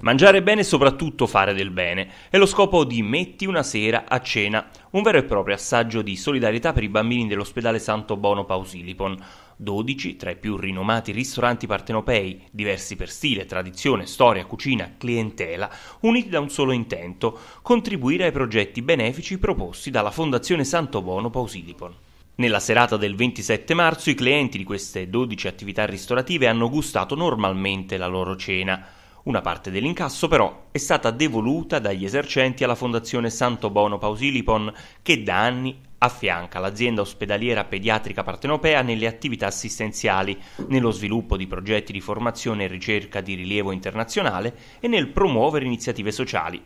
Mangiare bene e soprattutto fare del bene è lo scopo di Metti una sera a cena, un vero e proprio assaggio di solidarietà per i bambini dell'ospedale Santo Bono Pausilipon. 12 tra i più rinomati ristoranti partenopei, diversi per stile, tradizione, storia, cucina, clientela, uniti da un solo intento, contribuire ai progetti benefici proposti dalla Fondazione Santo Bono Pausilipon. Nella serata del 27 marzo i clienti di queste 12 attività ristorative hanno gustato normalmente la loro cena. Una parte dell'incasso però è stata devoluta dagli esercenti alla Fondazione Santo Bono Pausilipon che da anni affianca l'azienda ospedaliera pediatrica partenopea nelle attività assistenziali, nello sviluppo di progetti di formazione e ricerca di rilievo internazionale e nel promuovere iniziative sociali.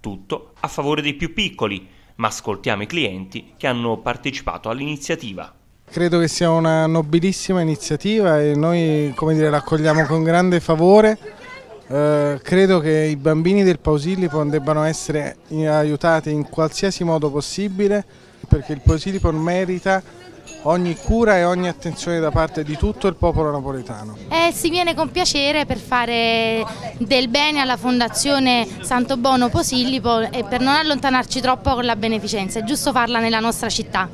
Tutto a favore dei più piccoli, ma ascoltiamo i clienti che hanno partecipato all'iniziativa. Credo che sia una nobilissima iniziativa e noi come dire, l'accogliamo con grande favore eh, credo che i bambini del Pausilipo debbano essere aiutati in qualsiasi modo possibile perché il Pausilipo merita ogni cura e ogni attenzione da parte di tutto il popolo napoletano. Eh, si viene con piacere per fare del bene alla Fondazione Santo Bono Posillipo e per non allontanarci troppo con la beneficenza, è giusto farla nella nostra città.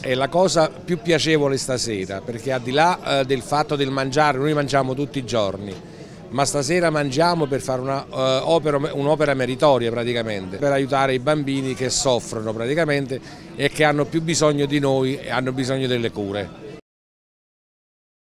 È la cosa più piacevole stasera perché al di là eh, del fatto del mangiare, noi mangiamo tutti i giorni, ma stasera mangiamo per fare eh, un'opera uh, un meritoria praticamente, per aiutare i bambini che soffrono praticamente e che hanno più bisogno di noi e hanno bisogno delle cure.